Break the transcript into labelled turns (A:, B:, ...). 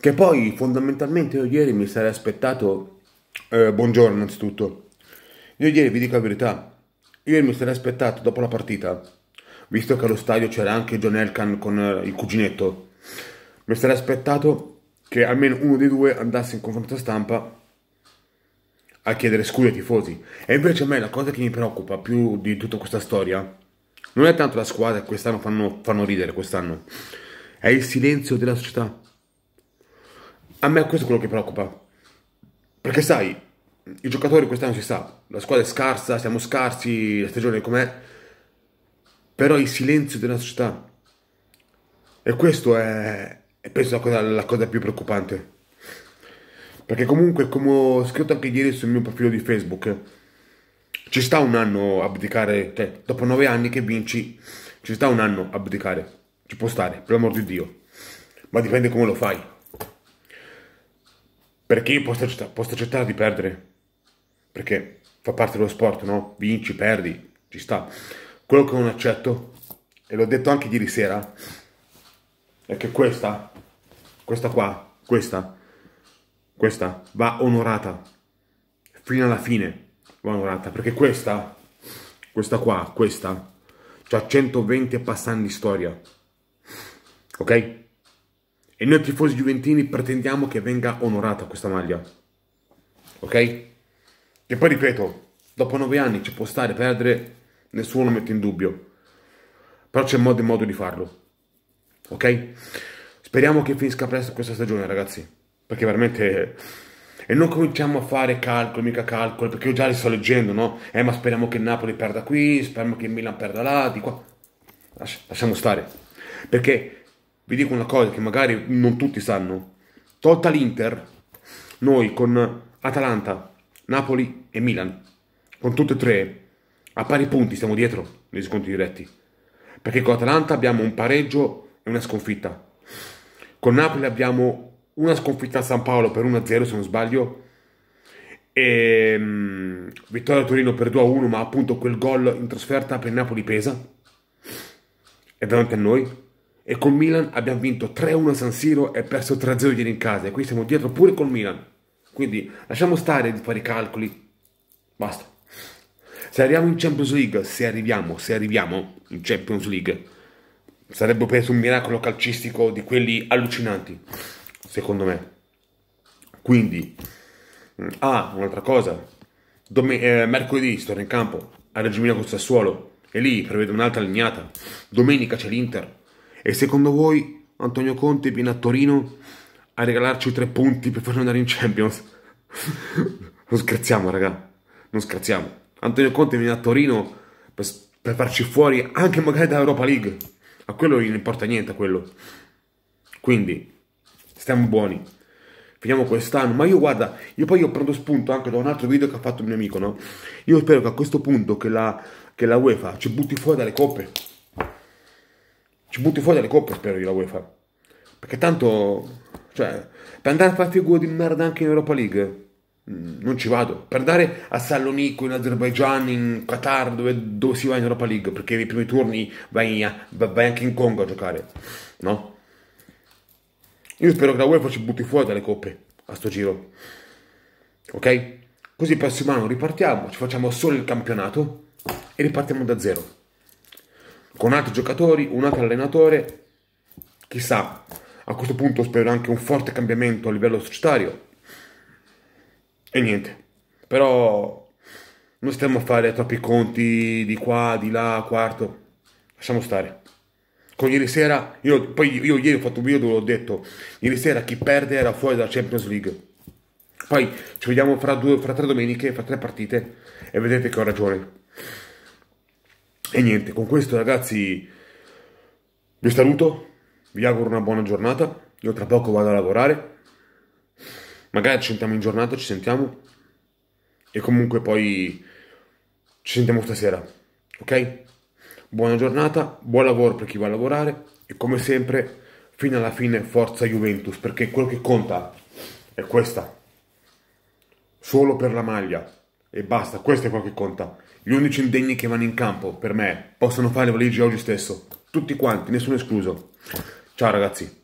A: Che poi fondamentalmente io ieri mi sarei aspettato... Eh, buongiorno innanzitutto. Io ieri vi dico la verità. Io mi sarei aspettato dopo la partita, visto che allo stadio c'era anche John Elkan con eh, il cuginetto, mi sarei aspettato che almeno uno dei due andasse in confronto stampa a chiedere scusa ai tifosi. E invece a me la cosa che mi preoccupa più di tutta questa storia non è tanto la squadra che quest'anno fanno, fanno ridere, quest'anno, è il silenzio della società. A me questo è quello che preoccupa. Perché sai, i giocatori quest'anno si sa, la squadra è scarsa, siamo scarsi, la stagione com'è, però il silenzio della società. E questo è, è penso, la cosa, la cosa più preoccupante. Perché comunque, come ho scritto anche ieri sul mio profilo di Facebook, ci sta un anno abdicare, cioè, dopo nove anni che vinci, ci sta un anno abdicare. Ci può stare, per l'amor di Dio. Ma dipende come lo fai. Perché io posso, accetta, posso accettare di perdere, perché fa parte dello sport, no? Vinci, perdi, ci sta. Quello che non accetto, e l'ho detto anche ieri sera, è che questa, questa qua, questa, questa va onorata fino alla fine va onorata perché questa questa qua questa ha 120 passanti di storia ok e noi tifosi giuventini pretendiamo che venga onorata questa maglia. Ok? E poi ripeto, dopo nove anni ci può stare, perdere, nessuno lo mette in dubbio. Però c'è modo e modo di farlo. Ok? Speriamo che finisca presto questa stagione, ragazzi. Perché veramente... E non cominciamo a fare calcoli, mica calcoli, perché io già li sto leggendo, no? Eh, ma speriamo che Napoli perda qui, speriamo che Milan perda là, di qua. Lasciamo stare. Perché vi dico una cosa che magari non tutti sanno. Tolta l'Inter, noi con Atalanta, Napoli e Milan, con tutte e tre, a pari punti stiamo dietro nei sconti diretti. Perché con Atalanta abbiamo un pareggio e una sconfitta. Con Napoli abbiamo una sconfitta a San Paolo per 1-0 se non sbaglio. E um, vittoria a Torino per 2-1, ma appunto quel gol in trasferta per Napoli pesa. È davanti a noi e col Milan abbiamo vinto 3-1 a San Siro e perso 3-0 ieri in casa e qui siamo dietro pure col Milan quindi lasciamo stare di fare i calcoli basta se arriviamo in Champions League se arriviamo se arriviamo in Champions League sarebbe preso un miracolo calcistico di quelli allucinanti secondo me quindi ah un'altra cosa Dom eh, mercoledì sto in campo a Reggio Emilia con Sassuolo e lì prevedo un'altra lignata domenica c'è l'Inter e secondo voi Antonio Conte viene a Torino a regalarci tre punti per farlo andare in Champions? non scherziamo, raga. Non scherziamo. Antonio Conte viene a Torino per, per farci fuori anche magari da Europa League. A quello non importa niente, a quello. Quindi, stiamo buoni. Finiamo quest'anno. Ma io guarda, io poi ho preso spunto anche da un altro video che ha fatto il mio amico, no? Io spero che a questo punto che la, che la UEFA ci butti fuori dalle coppe ci butti fuori dalle coppe, spero io, la UEFA. Perché tanto, cioè, per andare a fare figura di merda anche in Europa League, mm, non ci vado. Per andare a Salonico, in Azerbaijan, in Qatar, dove, dove, si va in Europa League, perché nei primi turni vai, in, vai anche in Congo a giocare, no? Io spero che la UEFA ci butti fuori dalle coppe a sto giro. Ok? Così il prossimo anno ripartiamo, ci facciamo solo il campionato e ripartiamo da zero con altri giocatori, un altro allenatore, chissà, a questo punto spero anche un forte cambiamento a livello societario. E niente, però non stiamo a fare troppi conti di qua, di là, quarto, lasciamo stare. Con ieri sera, io, poi io ieri ho fatto un video dove ho detto, ieri sera chi perde era fuori dalla Champions League. Poi ci vediamo fra, due, fra tre domeniche, fra tre partite e vedrete che ho ragione. E niente, con questo ragazzi vi saluto, vi auguro una buona giornata, io tra poco vado a lavorare, magari ci sentiamo in giornata, ci sentiamo e comunque poi ci sentiamo stasera, ok? Buona giornata, buon lavoro per chi va a lavorare e come sempre fino alla fine forza Juventus perché quello che conta è questa, solo per la maglia. E basta, questo è quello che conta. Gli 11 indegni che vanno in campo, per me, possono fare le valigie oggi stesso. Tutti quanti, nessuno escluso. Ciao ragazzi.